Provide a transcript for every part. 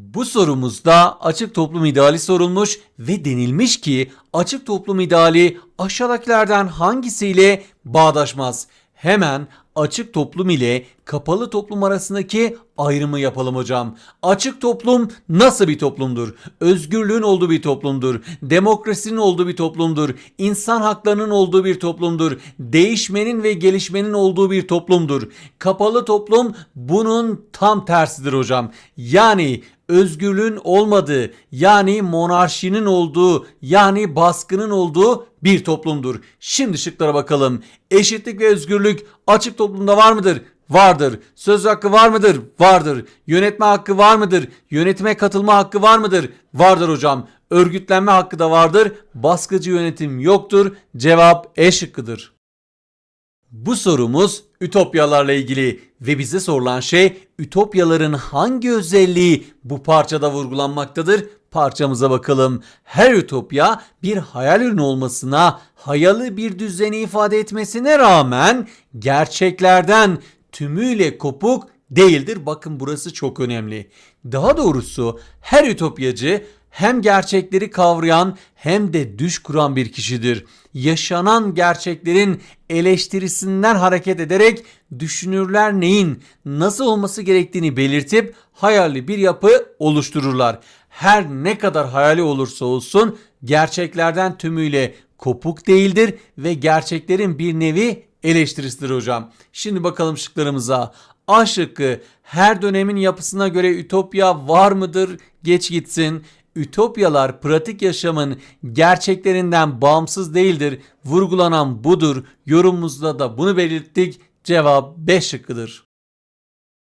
Bu sorumuzda açık toplum ideali sorulmuş ve denilmiş ki açık toplum ideali aşağıdakilerden hangisiyle bağdaşmaz? hemen açık toplum ile kapalı toplum arasındaki ayrımı yapalım hocam. Açık toplum nasıl bir toplumdur? Özgürlüğün olduğu bir toplumdur. Demokrasinin olduğu bir toplumdur. İnsan haklarının olduğu bir toplumdur. Değişmenin ve gelişmenin olduğu bir toplumdur. Kapalı toplum bunun tam tersidir hocam. Yani özgürlüğün olmadığı, yani monarşinin olduğu, yani baskının olduğu bir toplumdur. Şimdi şıklara bakalım. Eşitlik ve özgürlük açık toplumda var mıdır? Vardır. Söz hakkı var mıdır? Vardır. Yönetme hakkı var mıdır? Yönetime katılma hakkı var mıdır? Vardır hocam. Örgütlenme hakkı da vardır. Baskıcı yönetim yoktur. Cevap E şıkkıdır. Bu sorumuz ütopyalarla ilgili. Ve bize sorulan şey ütopyaların hangi özelliği bu parçada vurgulanmaktadır? Parçamıza bakalım. Her ütopya bir hayal ürünü olmasına, hayalı bir düzeni ifade etmesine rağmen gerçeklerden tümüyle kopuk değildir. Bakın burası çok önemli. Daha doğrusu her ütopyacı hem gerçekleri kavrayan hem de düş kuran bir kişidir. Yaşanan gerçeklerin eleştirisinden hareket ederek düşünürler neyin nasıl olması gerektiğini belirtip hayali bir yapı oluştururlar. Her ne kadar hayali olursa olsun gerçeklerden tümüyle kopuk değildir ve gerçeklerin bir nevi eleştirisidir hocam. Şimdi bakalım şıklarımıza. A şıkkı her dönemin yapısına göre ütopya var mıdır? Geç gitsin. Ütopyalar pratik yaşamın gerçeklerinden bağımsız değildir. Vurgulanan budur. Yorumumuzda da bunu belirttik. Cevap B şıkkıdır.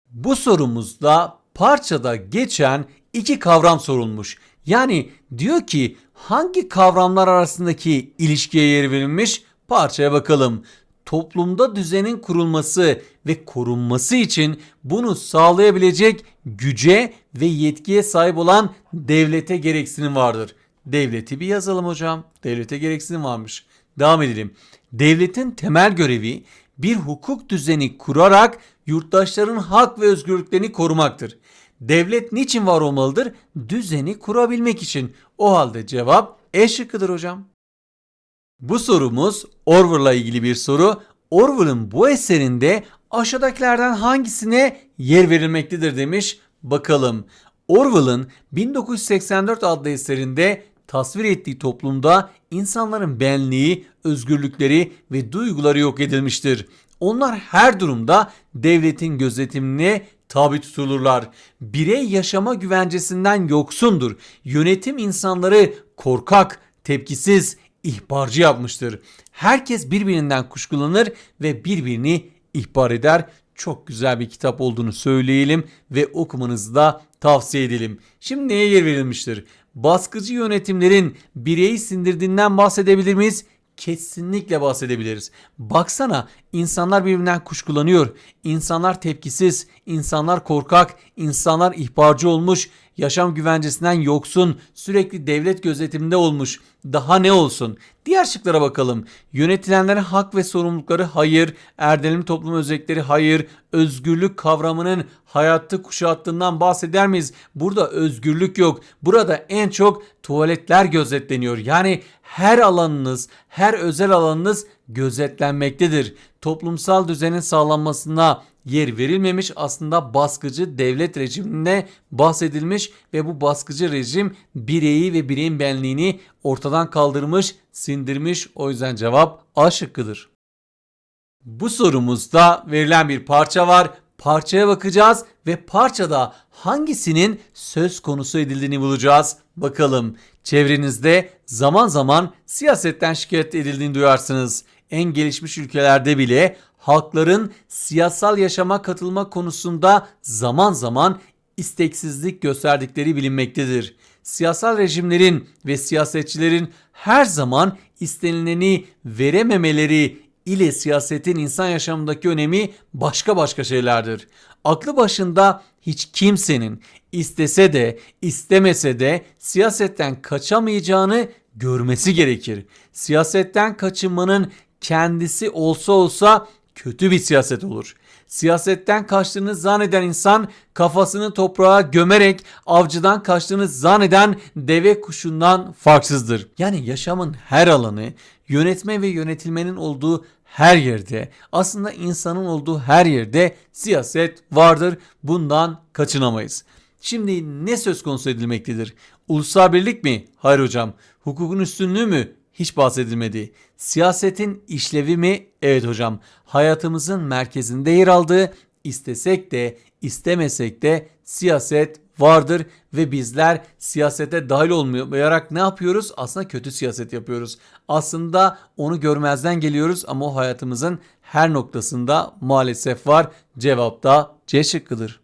Bu sorumuzda parçada geçen iki kavram sorulmuş. Yani diyor ki hangi kavramlar arasındaki ilişkiye yer verilmiş? Parçaya bakalım. Toplumda düzenin kurulması ve korunması için bunu sağlayabilecek güce ve yetkiye sahip olan devlete gereksinim vardır. Devleti bir yazalım hocam. Devlete gereksinim varmış. Devam edelim. Devletin temel görevi bir hukuk düzeni kurarak yurttaşların hak ve özgürlüklerini korumaktır. Devlet niçin var olmalıdır? Düzeni kurabilmek için. O halde cevap E şıkkıdır hocam. Bu sorumuz Orwell'la ilgili bir soru. Orwell'ın bu eserinde aşağıdakilerden hangisine yer verilmektedir demiş. Bakalım Orwell'ın 1984 adlı eserinde tasvir ettiği toplumda insanların benliği, özgürlükleri ve duyguları yok edilmiştir. Onlar her durumda devletin gözetimine tabi tutulurlar. Birey yaşama güvencesinden yoksundur. Yönetim insanları korkak, tepkisiz, ihbarcı yapmıştır. Herkes birbirinden kuşkulanır ve birbirini ihbar eder. Çok güzel bir kitap olduğunu söyleyelim ve okumanızı da tavsiye edelim. Şimdi neye yer verilmiştir? Baskıcı yönetimlerin bireyi sindirdiğinden bahsedebilir miyiz? kesinlikle bahsedebiliriz. Baksana İnsanlar birbirinden kuşkulanıyor. İnsanlar tepkisiz, insanlar korkak, insanlar ihbarcı olmuş, yaşam güvencesinden yoksun, sürekli devlet gözetiminde olmuş. Daha ne olsun? Diğer şıklara bakalım. Yönetilenlerin hak ve sorumlulukları hayır, erdemli toplum özellikleri hayır, özgürlük kavramının hayatı kuşattığından bahseder miyiz? Burada özgürlük yok. Burada en çok tuvaletler gözetleniyor. Yani her alanınız, her özel alanınız gözetlenmektedir. Toplumsal düzenin sağlanmasına yer verilmemiş aslında baskıcı devlet rejimine bahsedilmiş ve bu baskıcı rejim bireyi ve bireyin benliğini ortadan kaldırmış, sindirmiş. O yüzden cevap A şıkkıdır. Bu sorumuzda verilen bir parça var. Parçaya bakacağız ve parçada hangisinin söz konusu edildiğini bulacağız. Bakalım çevrenizde zaman zaman siyasetten şikayet edildiğini duyarsınız. En gelişmiş ülkelerde bile halkların siyasal yaşama katılma konusunda zaman zaman isteksizlik gösterdikleri bilinmektedir. Siyasal rejimlerin ve siyasetçilerin her zaman istenileni verememeleri ile siyasetin insan yaşamındaki önemi başka başka şeylerdir. Aklı başında hiç kimsenin istese de istemese de siyasetten kaçamayacağını görmesi gerekir. Siyasetten kaçınmanın kendisi olsa olsa kötü bir siyaset olur. Siyasetten kaçtığını zanneden insan kafasını toprağa gömerek avcıdan kaçtığını zanneden deve kuşundan farksızdır. Yani yaşamın her alanı yönetme ve yönetilmenin olduğu her yerde aslında insanın olduğu her yerde siyaset vardır. Bundan kaçınamayız. Şimdi ne söz konusu edilmektedir? Ulusal birlik mi? Hayır hocam. Hukukun üstünlüğü mü? Hiç bahsedilmedi. Siyasetin işlevi mi? Evet hocam. Hayatımızın merkezinde yer aldığı istesek de istemesek de siyaset vardır ve bizler siyasete dahil olmayarak ne yapıyoruz? Aslında kötü siyaset yapıyoruz. Aslında onu görmezden geliyoruz ama o hayatımızın her noktasında maalesef var. Cevap da C şıkkıdır.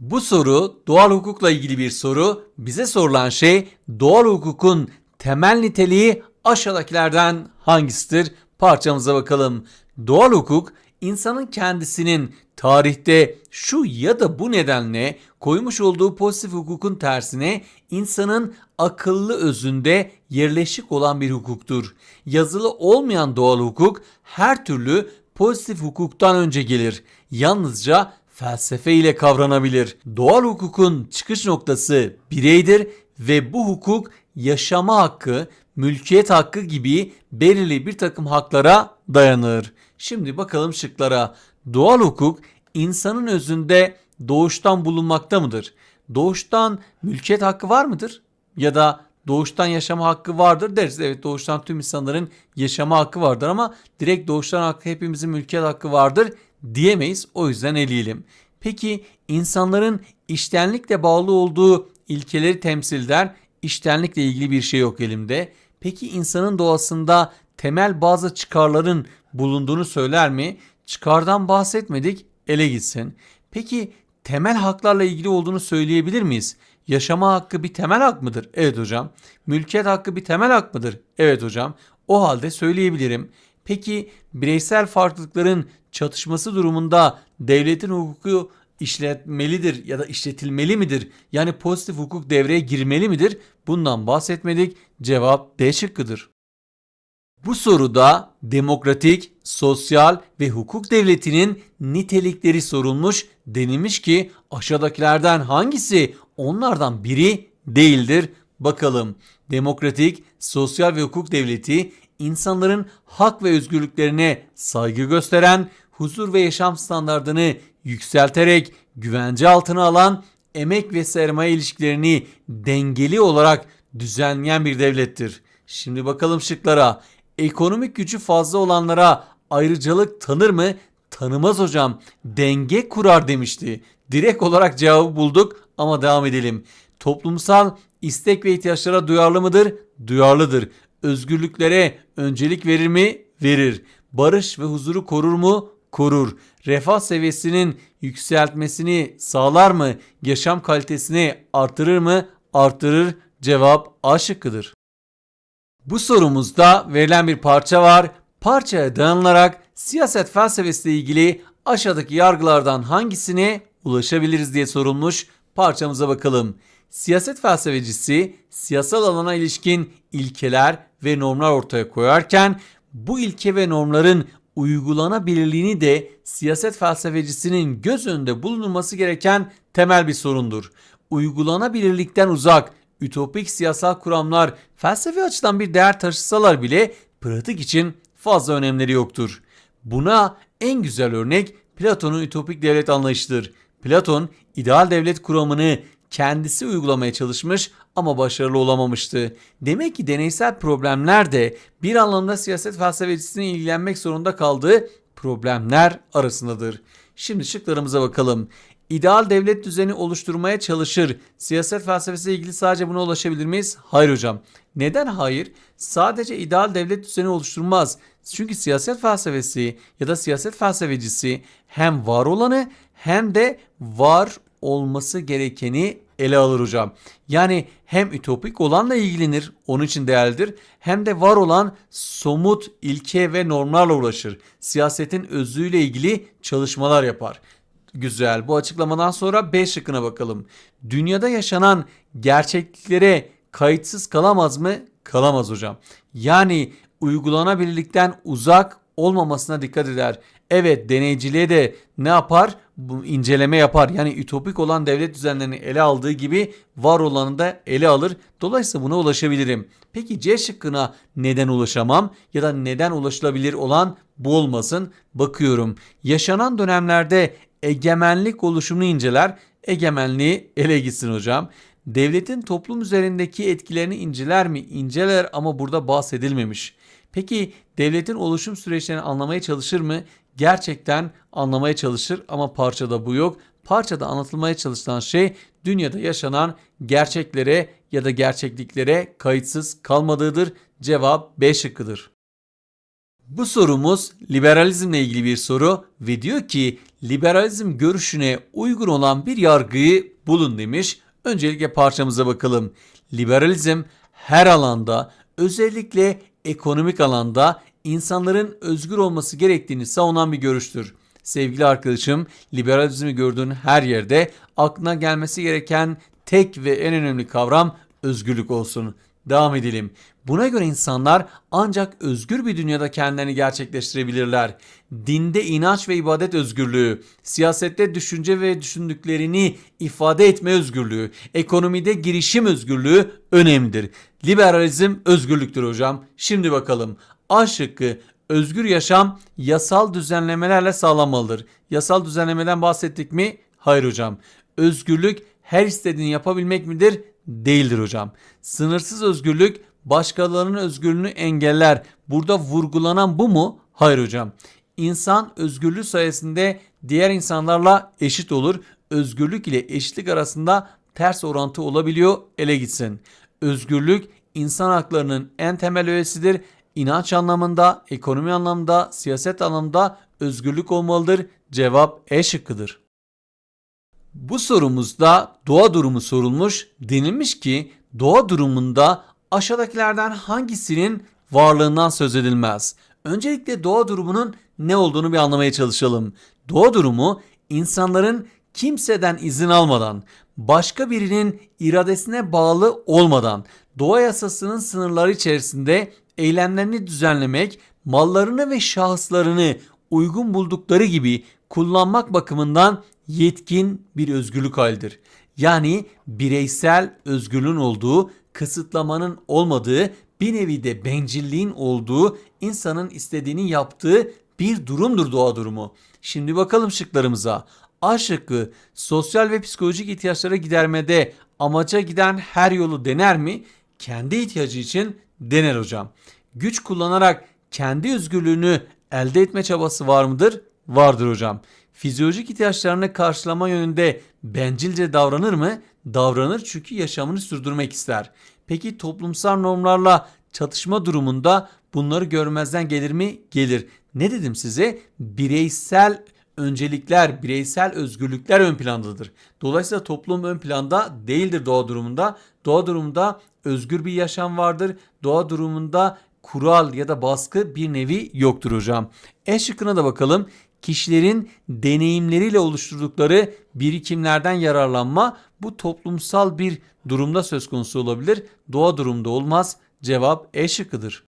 Bu soru doğal hukukla ilgili bir soru. Bize sorulan şey doğal hukukun temel niteliği aşağıdakilerden hangisidir? Parçamıza bakalım. Doğal hukuk insanın kendisinin tarihte şu ya da bu nedenle koymuş olduğu pozitif hukukun tersine insanın akıllı özünde yerleşik olan bir hukuktur. Yazılı olmayan doğal hukuk her türlü pozitif hukuktan önce gelir. Yalnızca felsefe ile kavranabilir. Doğal hukukun çıkış noktası bireydir ve bu hukuk yaşama hakkı, mülkiyet hakkı gibi belirli bir takım haklara dayanır. Şimdi bakalım şıklara. Doğal hukuk insanın özünde doğuştan bulunmakta mıdır? Doğuştan mülkiyet hakkı var mıdır? Ya da doğuştan yaşama hakkı vardır deriz. Evet doğuştan tüm insanların yaşama hakkı vardır ama direkt doğuştan hakkı hepimizin mülkiyet hakkı vardır diyemeyiz. O yüzden eleyelim. Peki insanların iştenlikle bağlı olduğu ilkeleri temsil eder. İştenlikle ilgili bir şey yok elimde. Peki insanın doğasında temel bazı çıkarların bulunduğunu söyler mi? Çıkardan bahsetmedik, ele gitsin. Peki temel haklarla ilgili olduğunu söyleyebilir miyiz? Yaşama hakkı bir temel hak mıdır? Evet hocam. Mülkiyet hakkı bir temel hak mıdır? Evet hocam. O halde söyleyebilirim. Peki bireysel farklılıkların çatışması durumunda devletin hukuku işletmelidir ya da işletilmeli midir? Yani pozitif hukuk devreye girmeli midir? Bundan bahsetmedik. Cevap D şıkkıdır. Bu soruda demokratik, sosyal ve hukuk devletinin nitelikleri sorulmuş denilmiş ki aşağıdakilerden hangisi onlardan biri değildir? Bakalım demokratik, sosyal ve hukuk devleti insanların hak ve özgürlüklerine saygı gösteren, huzur ve yaşam standartını yükselterek güvence altına alan, emek ve sermaye ilişkilerini dengeli olarak düzenleyen bir devlettir. Şimdi bakalım şıklara ekonomik gücü fazla olanlara ayrıcalık tanır mı? Tanımaz hocam. Denge kurar demişti. Direkt olarak cevabı bulduk ama devam edelim. Toplumsal istek ve ihtiyaçlara duyarlı mıdır? Duyarlıdır. Özgürlüklere öncelik verir mi? Verir. Barış ve huzuru korur mu? Korur. Refah seviyesinin yükseltmesini sağlar mı? Yaşam kalitesini artırır mı? Artırır. Cevap A şıkkıdır. Bu sorumuzda verilen bir parça var. Parçaya dayanılarak siyaset felsefesiyle ilgili aşağıdaki yargılardan hangisini ulaşabiliriz diye sorulmuş. Parçamıza bakalım. Siyaset felsefecisi siyasal alana ilişkin ilkeler ve normlar ortaya koyarken bu ilke ve normların uygulanabilirliğini de siyaset felsefecisinin göz önünde bulunulması gereken temel bir sorundur. Uygulanabilirlikten uzak ütopik siyasal kuramlar felsefi açıdan bir değer taşısalar bile pratik için fazla önemleri yoktur. Buna en güzel örnek Platon'un ütopik devlet anlayışıdır. Platon ideal devlet kuramını kendisi uygulamaya çalışmış ama başarılı olamamıştı. Demek ki deneysel problemler de bir anlamda siyaset felsefecisinin ilgilenmek zorunda kaldığı problemler arasındadır. Şimdi şıklarımıza bakalım. İdeal devlet düzeni oluşturmaya çalışır. Siyaset felsefesiyle ilgili sadece buna ulaşabilir miyiz? Hayır hocam. Neden hayır? Sadece ideal devlet düzeni oluşturmaz. Çünkü siyaset felsefesi ya da siyaset felsefecisi hem var olanı hem de var olması gerekeni ele alır hocam. Yani hem ütopik olanla ilgilenir, onun için değerlidir, hem de var olan somut ilke ve normlarla uğraşır. Siyasetin özüyle ilgili çalışmalar yapar. Güzel. Bu açıklamadan sonra B şıkkına bakalım. Dünyada yaşanan gerçekliklere kayıtsız kalamaz mı? Kalamaz hocam. Yani uygulanabilirlikten uzak olmamasına dikkat eder. Evet deneyiciliğe de ne yapar? Bu inceleme yapar. Yani ütopik olan devlet düzenlerini ele aldığı gibi var olanı da ele alır. Dolayısıyla buna ulaşabilirim. Peki C şıkkına neden ulaşamam ya da neden ulaşılabilir olan bu olmasın? Bakıyorum. Yaşanan dönemlerde egemenlik oluşumunu inceler. Egemenliği ele gitsin hocam. Devletin toplum üzerindeki etkilerini inceler mi? İnceler ama burada bahsedilmemiş. Peki devletin oluşum süreçlerini anlamaya çalışır mı? Gerçekten anlamaya çalışır ama parçada bu yok. Parçada anlatılmaya çalışılan şey dünyada yaşanan gerçeklere ya da gerçekliklere kayıtsız kalmadığıdır. Cevap B şıkkıdır. Bu sorumuz liberalizmle ilgili bir soru ve diyor ki liberalizm görüşüne uygun olan bir yargıyı bulun demiş. Öncelikle parçamıza bakalım. Liberalizm her alanda özellikle ekonomik alanda insanların özgür olması gerektiğini savunan bir görüştür. Sevgili arkadaşım, liberalizmi gördüğün her yerde aklına gelmesi gereken tek ve en önemli kavram özgürlük olsun. Devam edelim. Buna göre insanlar ancak özgür bir dünyada kendilerini gerçekleştirebilirler. Dinde inanç ve ibadet özgürlüğü, siyasette düşünce ve düşündüklerini ifade etme özgürlüğü, ekonomide girişim özgürlüğü önemlidir. Liberalizm özgürlüktür hocam. Şimdi bakalım. A şıkkı özgür yaşam yasal düzenlemelerle sağlanmalıdır. Yasal düzenlemeden bahsettik mi? Hayır hocam. Özgürlük her istediğini yapabilmek midir? değildir hocam. Sınırsız özgürlük başkalarının özgürlüğünü engeller. Burada vurgulanan bu mu? Hayır hocam. İnsan özgürlüğü sayesinde diğer insanlarla eşit olur. Özgürlük ile eşitlik arasında ters orantı olabiliyor ele gitsin. Özgürlük insan haklarının en temel öğesidir. İnanç anlamında, ekonomi anlamında, siyaset anlamında özgürlük olmalıdır. Cevap E şıkkıdır. Bu sorumuzda doğa durumu sorulmuş. Denilmiş ki doğa durumunda aşağıdakilerden hangisinin varlığından söz edilmez? Öncelikle doğa durumunun ne olduğunu bir anlamaya çalışalım. Doğa durumu insanların kimseden izin almadan, başka birinin iradesine bağlı olmadan doğa yasasının sınırları içerisinde eylemlerini düzenlemek, mallarını ve şahıslarını uygun buldukları gibi kullanmak bakımından yetkin bir özgürlük halidir. Yani bireysel özgürlüğün olduğu, kısıtlamanın olmadığı, bir nevi de bencilliğin olduğu, insanın istediğini yaptığı bir durumdur doğa durumu. Şimdi bakalım şıklarımıza. A şıkkı sosyal ve psikolojik ihtiyaçlara gidermede amaca giden her yolu dener mi? Kendi ihtiyacı için dener hocam. Güç kullanarak kendi özgürlüğünü elde etme çabası var mıdır? Vardır hocam fizyolojik ihtiyaçlarını karşılama yönünde bencilce davranır mı? Davranır çünkü yaşamını sürdürmek ister. Peki toplumsal normlarla çatışma durumunda bunları görmezden gelir mi? Gelir. Ne dedim size? Bireysel öncelikler, bireysel özgürlükler ön plandadır. Dolayısıyla toplum ön planda değildir doğa durumunda. Doğa durumunda özgür bir yaşam vardır. Doğa durumunda kural ya da baskı bir nevi yoktur hocam. E şıkkına da bakalım kişilerin deneyimleriyle oluşturdukları birikimlerden yararlanma bu toplumsal bir durumda söz konusu olabilir. Doğa durumda olmaz. Cevap E şıkkıdır.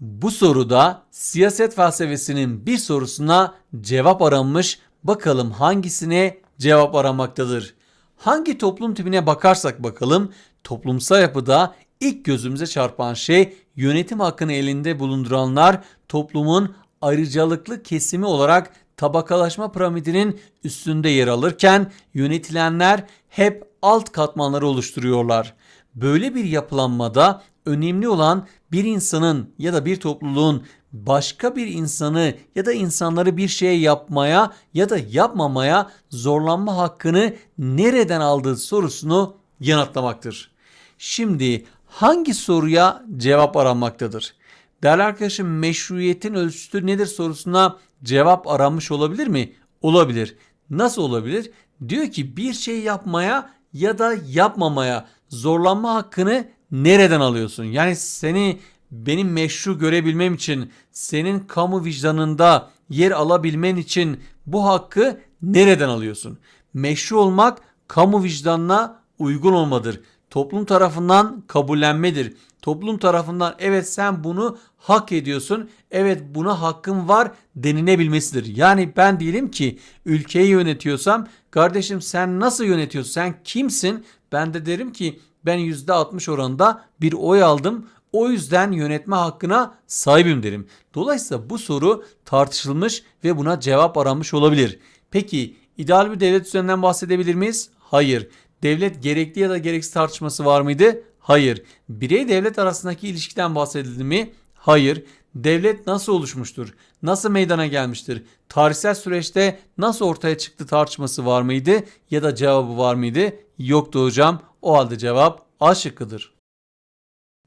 Bu soruda siyaset felsefesinin bir sorusuna cevap aranmış. Bakalım hangisine cevap aramaktadır. Hangi toplum tipine bakarsak bakalım toplumsal yapıda ilk gözümüze çarpan şey yönetim hakkını elinde bulunduranlar toplumun ayrıcalıklı kesimi olarak tabakalaşma piramidinin üstünde yer alırken yönetilenler hep alt katmanları oluşturuyorlar. Böyle bir yapılanmada önemli olan bir insanın ya da bir topluluğun başka bir insanı ya da insanları bir şeye yapmaya ya da yapmamaya zorlanma hakkını nereden aldığı sorusunu yanıtlamaktır. Şimdi hangi soruya cevap aranmaktadır? Değerli arkadaşım meşruiyetin ölçüsü nedir sorusuna cevap aramış olabilir mi? Olabilir. Nasıl olabilir? Diyor ki bir şey yapmaya ya da yapmamaya zorlanma hakkını nereden alıyorsun? Yani seni benim meşru görebilmem için, senin kamu vicdanında yer alabilmen için bu hakkı nereden alıyorsun? Meşru olmak kamu vicdanına uygun olmadır toplum tarafından kabullenmedir. Toplum tarafından evet sen bunu hak ediyorsun. Evet buna hakkın var denilebilmesidir. Yani ben diyelim ki ülkeyi yönetiyorsam kardeşim sen nasıl yönetiyorsun? Sen kimsin? Ben de derim ki ben %60 oranında bir oy aldım. O yüzden yönetme hakkına sahibim derim. Dolayısıyla bu soru tartışılmış ve buna cevap aranmış olabilir. Peki ideal bir devlet düzeninden bahsedebilir miyiz? Hayır devlet gerekli ya da gereksiz tartışması var mıydı? Hayır. Birey devlet arasındaki ilişkiden bahsedildi mi? Hayır. Devlet nasıl oluşmuştur? Nasıl meydana gelmiştir? Tarihsel süreçte nasıl ortaya çıktı tartışması var mıydı? Ya da cevabı var mıydı? Yoktu hocam. O halde cevap A şıkkıdır.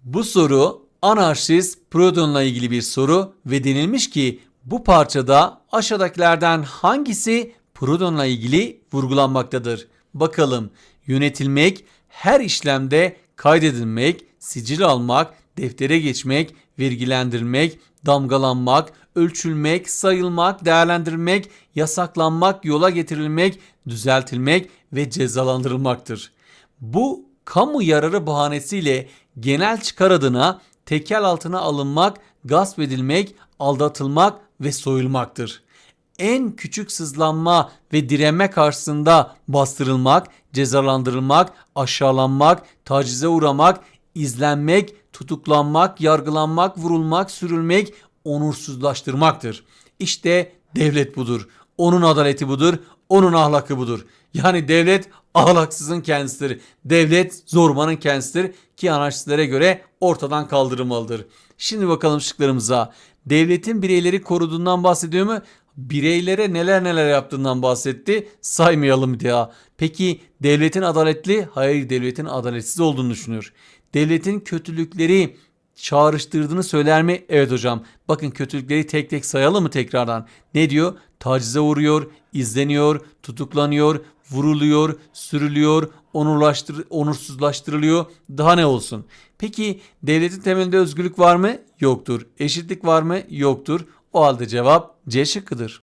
Bu soru anarşist Proudhon'la ilgili bir soru ve denilmiş ki bu parçada aşağıdakilerden hangisi Proudhon'la ilgili vurgulanmaktadır? Bakalım yönetilmek, her işlemde kaydedilmek, sicil almak, deftere geçmek, vergilendirmek, damgalanmak, ölçülmek, sayılmak, değerlendirmek, yasaklanmak, yola getirilmek, düzeltilmek ve cezalandırılmaktır. Bu kamu yararı bahanesiyle genel çıkar adına tekel altına alınmak, gasp edilmek, aldatılmak ve soyulmaktır.'' en küçük sızlanma ve direme karşısında bastırılmak, cezalandırılmak, aşağılanmak, tacize uğramak, izlenmek, tutuklanmak, yargılanmak, vurulmak, sürülmek, onursuzlaştırmaktır. İşte devlet budur. Onun adaleti budur. Onun ahlakı budur. Yani devlet ahlaksızın kendisidir. Devlet zorbanın kendisidir ki anarşistlere göre ortadan kaldırılmalıdır. Şimdi bakalım şıklarımıza. Devletin bireyleri koruduğundan bahsediyor mu? bireylere neler neler yaptığından bahsetti. Saymayalım diye. Peki devletin adaletli? Hayır devletin adaletsiz olduğunu düşünür. Devletin kötülükleri çağrıştırdığını söyler mi? Evet hocam. Bakın kötülükleri tek tek sayalım mı tekrardan? Ne diyor? Tacize uğruyor, izleniyor, tutuklanıyor, vuruluyor, sürülüyor, onurlaştır onursuzlaştırılıyor. Daha ne olsun? Peki devletin temelinde özgürlük var mı? Yoktur. Eşitlik var mı? Yoktur. O halde cevap C şıkkıdır.